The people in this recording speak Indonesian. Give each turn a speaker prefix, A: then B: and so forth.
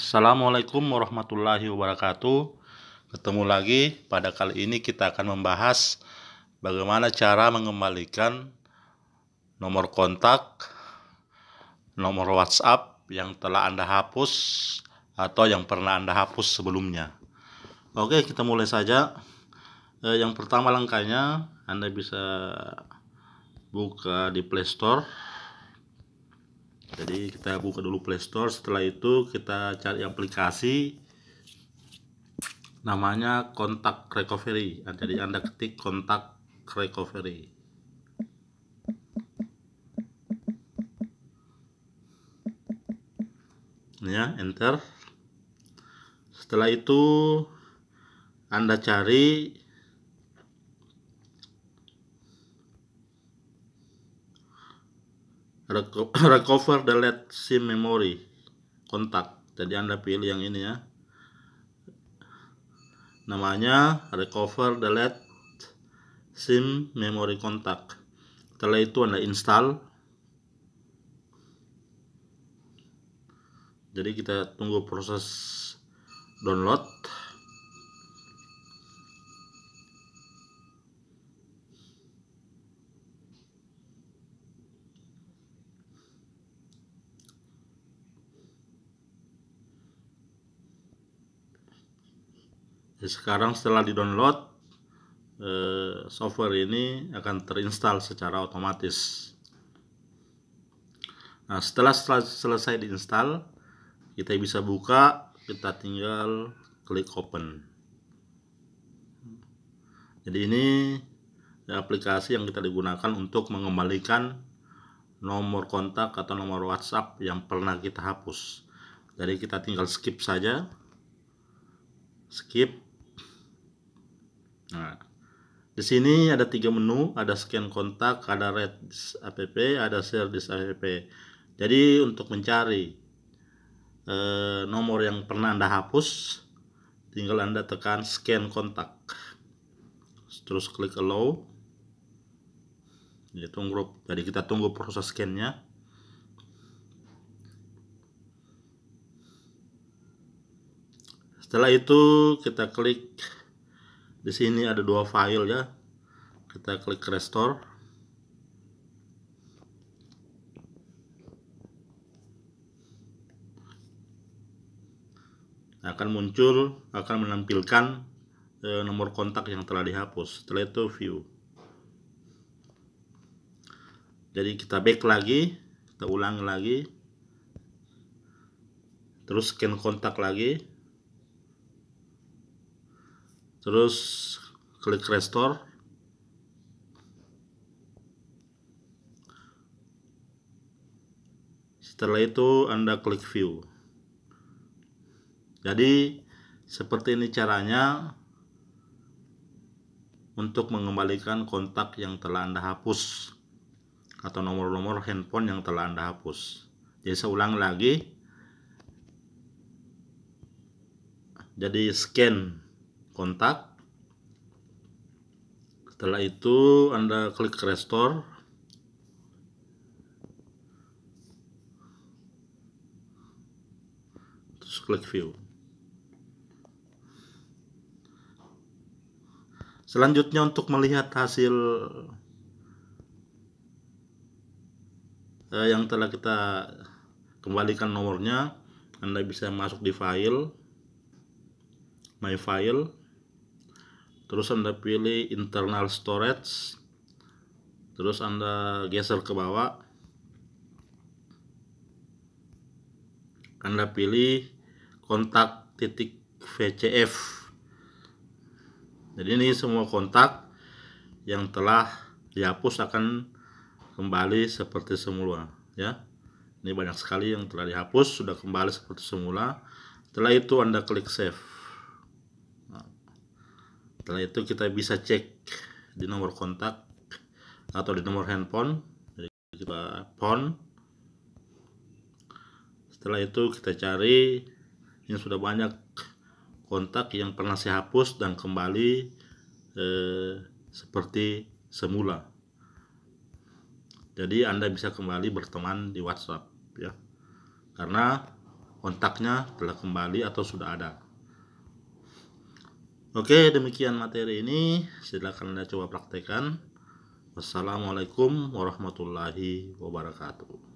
A: Assalamualaikum warahmatullahi wabarakatuh. Ketemu lagi pada kali ini kita akan membahas bagaimana cara mengembalikan nomor kontak, nomor WhatsApp yang telah Anda hapus atau yang pernah Anda hapus sebelumnya. Oke, kita mulai saja. Eh, yang pertama langkahnya Anda bisa buka di Play Store jadi kita buka dulu Play Store setelah itu kita cari aplikasi namanya kontak recovery nah, jadi anda ketik kontak recovery ya enter setelah itu anda cari recover the let SIM memory kontak jadi anda pilih yang ini ya namanya recover the let SIM memory kontak setelah itu anda install jadi kita tunggu proses download Ya, sekarang setelah di download eh, software ini akan terinstall secara otomatis nah setelah selesai diinstal kita bisa buka kita tinggal klik open jadi ini aplikasi yang kita digunakan untuk mengembalikan nomor kontak atau nomor WhatsApp yang pernah kita hapus. Jadi kita tinggal skip saja. Skip Nah, di sini ada tiga menu, ada scan kontak, ada red app, ada share this app. Jadi untuk mencari eh, nomor yang pernah Anda hapus, tinggal Anda tekan scan kontak. Terus klik allow. Jadi tunggu, jadi kita tunggu proses scannya. Setelah itu kita klik di sini ada dua file ya kita klik restore akan muncul akan menampilkan e, nomor kontak yang telah dihapus setelah itu view jadi kita back lagi kita ulang lagi terus scan kontak lagi terus klik restore setelah itu anda klik view jadi seperti ini caranya untuk mengembalikan kontak yang telah Anda hapus atau nomor-nomor handphone yang telah Anda hapus. Jadi saya ulang lagi. Jadi scan kontak setelah itu anda klik restore terus klik view selanjutnya untuk melihat hasil eh, yang telah kita kembalikan nomornya anda bisa masuk di file my file terus anda pilih internal storage terus anda geser ke bawah anda pilih kontak titik VCF jadi ini semua kontak yang telah dihapus akan kembali seperti semula ya ini banyak sekali yang telah dihapus sudah kembali seperti semula setelah itu anda klik save setelah itu kita bisa cek di nomor kontak atau di nomor handphone jadi kita phone setelah itu kita cari yang sudah banyak kontak yang pernah saya hapus dan kembali eh, seperti semula jadi anda bisa kembali berteman di WhatsApp ya karena kontaknya telah kembali atau sudah ada Oke, demikian materi ini. Silakan Anda coba praktekkan. Wassalamualaikum warahmatullahi wabarakatuh.